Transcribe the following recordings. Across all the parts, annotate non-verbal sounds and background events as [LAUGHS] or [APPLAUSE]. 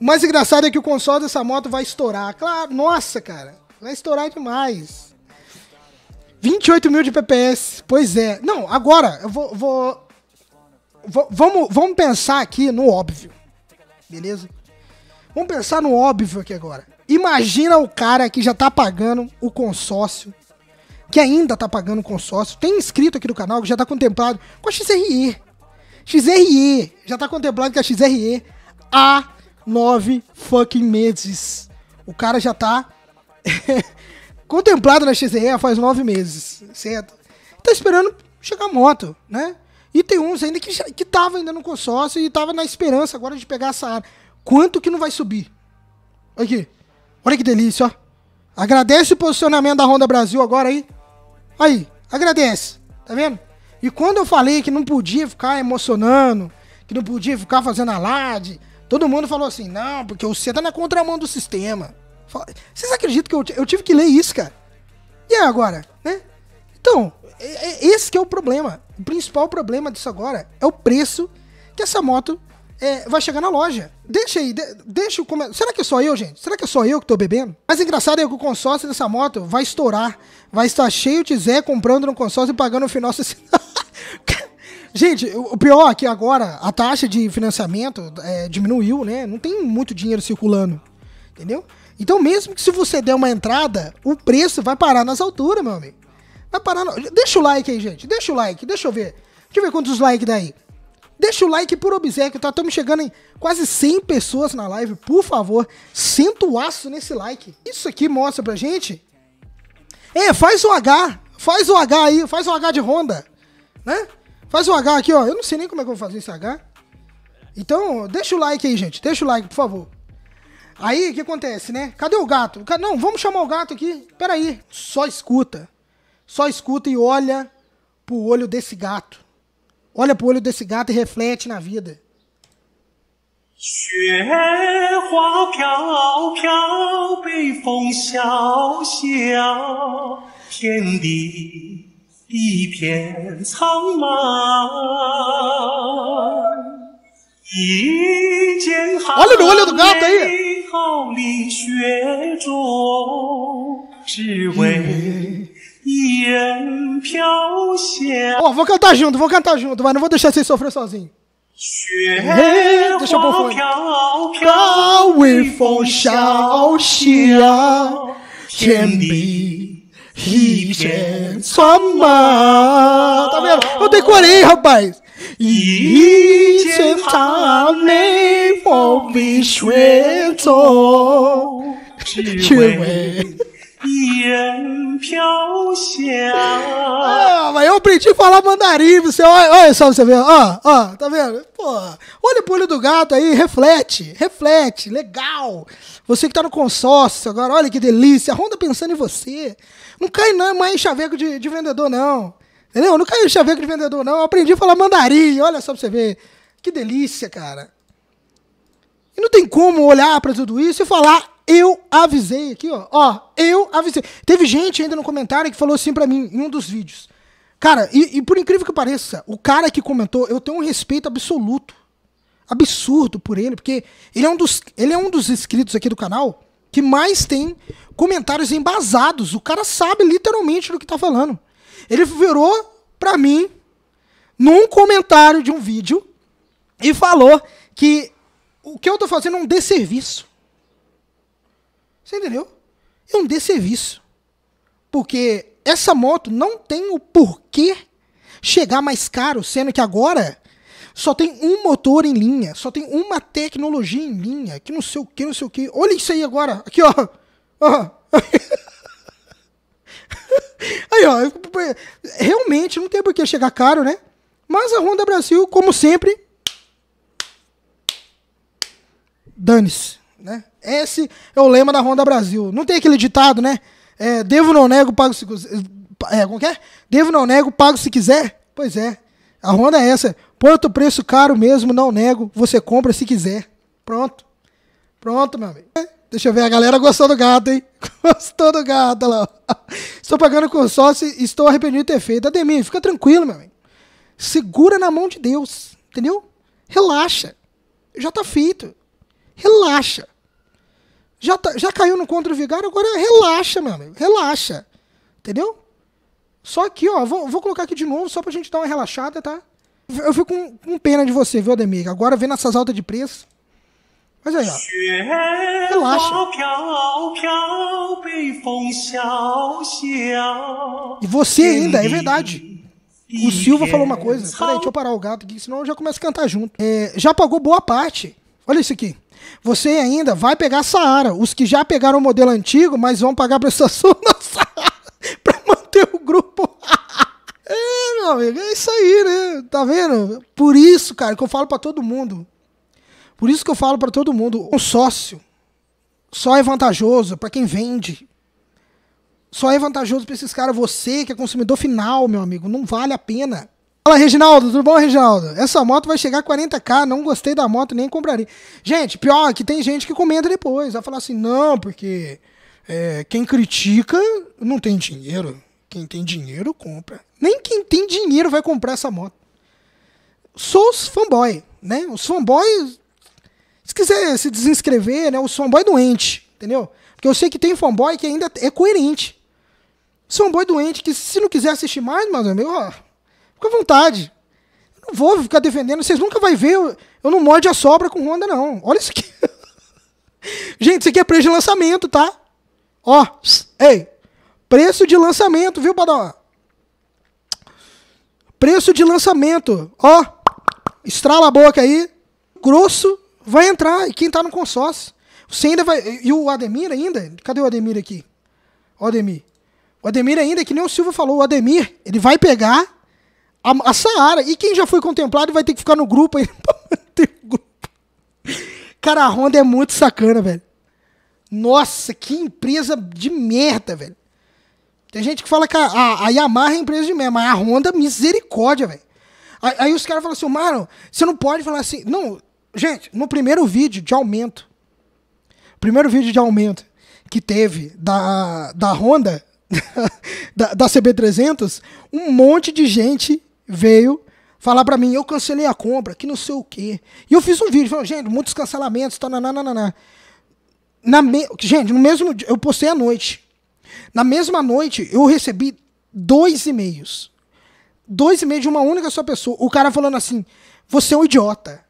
O mais engraçado é que o console dessa moto vai estourar. Claro, nossa, cara. Vai estourar demais. 28 mil de PPS. Pois é. Não, agora, eu vou. vou, vou vamos, vamos pensar aqui no óbvio. Beleza? Vamos pensar no óbvio aqui agora. Imagina o cara que já tá pagando o consórcio. Que ainda tá pagando o consórcio. Tem inscrito aqui no canal que já tá contemplado com a XRE. XRE. Já tá contemplado com a XRE. A ah, nove fucking meses. O cara já tá [LAUGHS] contemplado na XRE faz nove meses, certo? Tá esperando chegar a moto, né? E tem uns ainda que, que tava ainda no consórcio e tava na esperança agora de pegar essa área. Quanto que não vai subir? olha Aqui. Olha que delícia, ó. Agradece o posicionamento da Honda Brasil agora aí. Aí, agradece. Tá vendo? E quando eu falei que não podia ficar emocionando, que não podia ficar fazendo alarde, Todo mundo falou assim, não, porque você tá na contramão do sistema. Vocês acreditam que eu, eu tive que ler isso, cara? E é agora, né? Então, esse que é o problema. O principal problema disso agora é o preço que essa moto é, vai chegar na loja. Deixa aí, de, deixa o comentário. Será que é só eu, gente? Será que é só eu que tô bebendo? Mas engraçado é que o consórcio dessa moto vai estourar. Vai estar cheio de Zé comprando no consórcio e pagando no final [LAUGHS] Gente, o pior é que agora a taxa de financiamento é, diminuiu, né? Não tem muito dinheiro circulando. Entendeu? Então, mesmo que se você der uma entrada, o preço vai parar nas alturas, meu amigo. Vai parar. No... Deixa o like aí, gente. Deixa o like. Deixa eu ver. Deixa eu ver quantos likes daí. Deixa o like por obsequio, tá? Estamos chegando em quase 100 pessoas na live. Por favor, senta o aço nesse like. Isso aqui mostra pra gente. É, faz o H. Faz o H aí. Faz o H de Honda. Né? Faz um H aqui, ó. Eu não sei nem como é que eu vou fazer esse H. Então, deixa o like aí, gente. Deixa o like, por favor. Aí, o que acontece, né? Cadê o gato? Não, vamos chamar o gato aqui. Peraí. Só escuta. Só escuta e olha pro olho desse gato. Olha pro olho desse gato e reflete na vida. 雪花飘飘，北风萧萧，天地。一片苍茫，一件寒梅傲立雪中，只为一人飘香。Ó, vou cantar junto, vou cantar junto, mas não vou deixar vocês sofrer sozinhos. 雪花飘飘，微风萧萧，天地。一剑霜寒，不了我得过来好拜。一剑长眉，我碧雪中，只为一人飘香。aprendi a falar mandarim. Você olha, olha só, você vê, ó, ó, tá vendo? olha pro olho do gato aí, reflete, reflete, legal. Você que tá no consórcio agora, olha que delícia. A Honda pensando em você. Não cai não, mais chaveco de, de vendedor, não. Entendeu? Não caiu chaveco de vendedor, não. Eu aprendi a falar mandarim. Olha só pra você ver. Que delícia, cara. E não tem como olhar para tudo isso e falar, eu avisei aqui, ó. Ó, eu avisei. Teve gente ainda no comentário que falou assim para mim em um dos vídeos. Cara, e, e por incrível que pareça, o cara que comentou, eu tenho um respeito absoluto. Absurdo por ele, porque ele é um dos, ele é um dos inscritos aqui do canal que mais tem comentários embasados. O cara sabe literalmente do que tá falando. Ele virou pra mim num comentário de um vídeo e falou que o que eu tô fazendo é um desserviço. Você entendeu? É um desserviço. Porque essa moto não tem o porquê chegar mais caro, sendo que agora só tem um motor em linha, só tem uma tecnologia em linha, que não sei o que, não sei o que. Olha isso aí agora, aqui ó. [LAUGHS] Aí ó, realmente não tem porquê chegar caro, né? Mas a Honda Brasil, como sempre, dane-se, né? Esse é o lema da Honda Brasil. Não tem aquele ditado, né? É, devo não nego, pago se quiser. É, como que é? Devo não nego, pago se quiser. Pois é. A ronda é essa. Porto preço caro mesmo, não nego. Você compra se quiser. Pronto. Pronto, meu amigo. É, deixa eu ver, a galera gostou do gato, hein? [LAUGHS] Gostou do gato, lá. [LAUGHS] Estou pagando o consórcio e estou arrependido de ter feito. Ademir, fica tranquilo, meu amigo. Segura na mão de Deus, entendeu? Relaxa. Já tá feito. Relaxa. Já, tá, já caiu no contra o Vigário, agora relaxa, meu amigo. Relaxa. Entendeu? Só aqui, ó. Vou, vou colocar aqui de novo só pra gente dar uma relaxada, tá? Eu fico com, com pena de você, viu, Ademir? Agora vendo essas altas de preço. Mas aí, ó. Relaxa. E você ainda, é verdade. O Silva falou uma coisa. Peraí, deixa eu parar o gato aqui, senão eu já começo a cantar junto. É, já pagou boa parte Olha isso aqui. Você ainda vai pegar Saara. Os que já pegaram o modelo antigo, mas vão pagar a prestação na Saara para manter o grupo. [LAUGHS] é, meu amigo, é isso aí, né? Tá vendo? Por isso, cara, que eu falo para todo mundo. Por isso que eu falo para todo mundo, um sócio só é vantajoso para quem vende. Só é vantajoso para esses caras, você que é consumidor final, meu amigo, não vale a pena. Fala, Reginaldo, tudo bom, Reginaldo? Essa moto vai chegar a 40k, não gostei da moto, nem compraria. Gente, pior que tem gente que comenta depois, vai falar assim, não, porque é, quem critica não tem dinheiro. Quem tem dinheiro compra. Nem quem tem dinheiro vai comprar essa moto. Sou os fanboy, né? Os fanboys, se quiser se desinscrever, né? Os fanboy doente, entendeu? Porque eu sei que tem fanboy que ainda é coerente. Fanboy doente que se não quiser assistir mais, mas meu... Ó, Fica à vontade. Eu não vou ficar defendendo. Vocês nunca vão ver. Eu, eu não morde a sobra com Honda, não. Olha isso aqui. [LAUGHS] Gente, isso aqui é preço de lançamento, tá? Ó, ei. Preço de lançamento, viu, Padawan? Preço de lançamento. Ó, estrala a boca aí. Grosso vai entrar. E quem tá no consórcio? Você ainda vai. E o Ademir ainda? Cadê o Ademir aqui? O Ademir. O Ademir ainda, que nem o Silva falou, o Ademir, ele vai pegar a, a Saara. E quem já foi contemplado vai ter que ficar no grupo aí [LAUGHS] pra manter o grupo. Cara, a Honda é muito sacana, velho. Nossa, que empresa de merda, velho. Tem gente que fala que a, a, a Yamaha é empresa de merda, mas a Honda, misericórdia, velho. Aí, aí, os caras falam assim, Marlon, você não pode falar assim. Não, gente, no primeiro vídeo de aumento, primeiro vídeo de aumento que teve da, da Honda, [LAUGHS] da, da CB300, um monte de gente veio falar para mim, eu cancelei a compra, que não sei o quê. E eu fiz um vídeo falando, gente, muitos cancelamentos, tananana. Tá, na me... Gente, no mesmo dia, eu postei à noite. Na mesma noite, eu recebi dois e-mails. Dois e-mails de uma única só pessoa. O cara falando assim, você é um idiota.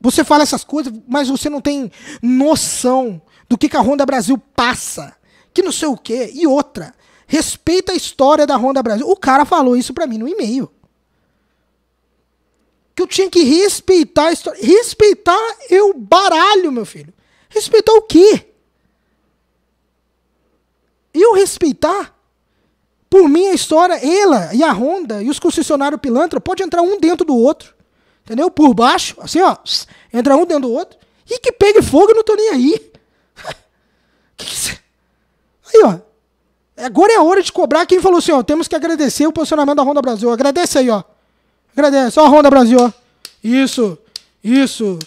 Você fala essas coisas, mas você não tem noção do que, que a Honda Brasil passa. Que não sei o quê. E outra, respeita a história da Honda Brasil. O cara falou isso para mim no e-mail que eu tinha que respeitar a história. Respeitar eu é baralho, meu filho. Respeitar o quê? Eu respeitar? Por mim, a história, ela e a Honda e os concessionários pilantra pode entrar um dentro do outro. Entendeu? Por baixo, assim, ó. Entra um dentro do outro. E que pegue fogo, eu não tô nem aí. [LAUGHS] que que Aí, ó. Agora é a hora de cobrar quem falou assim, ó. Temos que agradecer o posicionamento da Honda Brasil. Agradece aí, ó. Agradece. Ó, Ronda Brasil, ó. Isso, isso.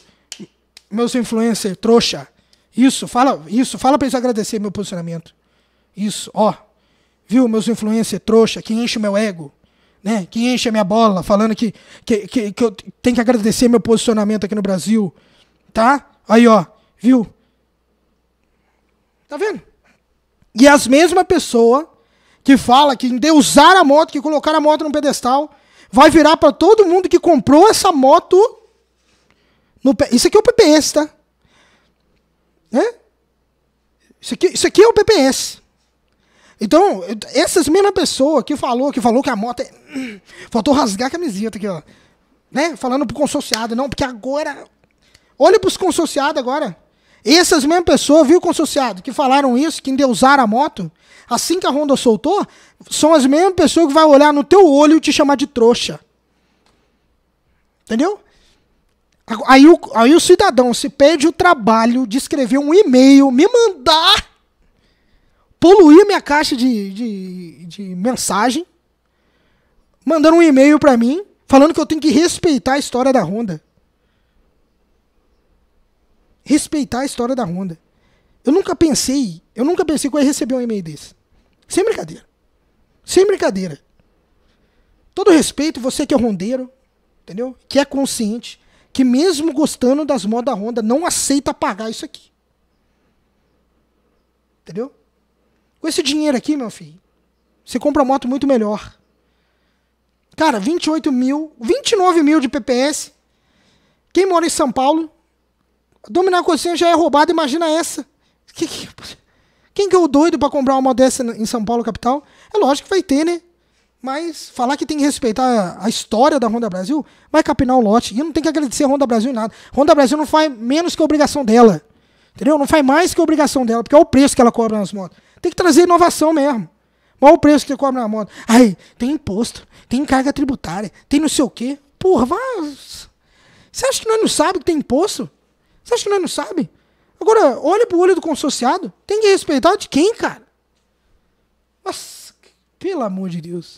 Meus influencers, trouxa. Isso, fala, isso, fala pra eles agradecer meu posicionamento. Isso, ó. Viu, meus influencers, trouxa, que enche o meu ego. Né? Que enche a minha bola, falando que, que, que, que eu tenho que agradecer meu posicionamento aqui no Brasil. Tá? Aí, ó. Viu? Tá vendo? E é as mesma pessoa que fala que deusar a moto, que colocar a moto no pedestal, vai virar para todo mundo que comprou essa moto. No, isso aqui é o PPS, tá? Né? Isso, aqui, isso aqui é o PPS. Então, essas mesmas pessoas que falou, que falou que a moto é... [CLEARS THROAT] Faltou rasgar a camiseta aqui, ó. Né? Falando pro consorciado, não, porque agora. Olha pros consorciados agora. Essas mesmas pessoas, viu, consociado, que falaram isso, que endeusaram a moto, assim que a Honda soltou, são as mesmas pessoas que vai olhar no teu olho e te chamar de trouxa. Entendeu? Aí o, aí o cidadão se pede o trabalho de escrever um e-mail, me mandar poluir minha caixa de, de, de mensagem, mandando um e-mail para mim, falando que eu tenho que respeitar a história da Honda respeitar a história da Honda. Eu nunca pensei, eu nunca pensei que eu ia receber um e-mail desse. Sem brincadeira. Sem brincadeira. Todo respeito, você que é rondeiro, entendeu? Que é consciente, que mesmo gostando das modas da Honda, não aceita pagar isso aqui. Entendeu? Com esse dinheiro aqui, meu filho, você compra uma moto muito melhor. Cara, 28 mil, 29 mil de PPS. Quem mora em São Paulo, Dominar a cozinha já é roubado, imagina essa. Que, que, quem que é o doido para comprar uma dessa em São Paulo, capital? É lógico que vai ter, né? Mas falar que tem que respeitar a história da Honda Brasil, vai capinar o lote. E não tem que agradecer a Honda Brasil em nada. Honda Brasil não faz menos que a obrigação dela. Entendeu? Não faz mais que a obrigação dela, porque é o preço que ela cobra nas motos. Tem que trazer inovação mesmo. Qual o preço que cobra na moto? Aí, tem imposto, tem carga tributária, tem não sei o quê. Porra, vai. Você acha que nós não sabemos que tem imposto? Você acha que nós não sabe? Agora, olha pro olho do consociado. Tem que respeitar de quem, cara? Nossa, pelo amor de Deus.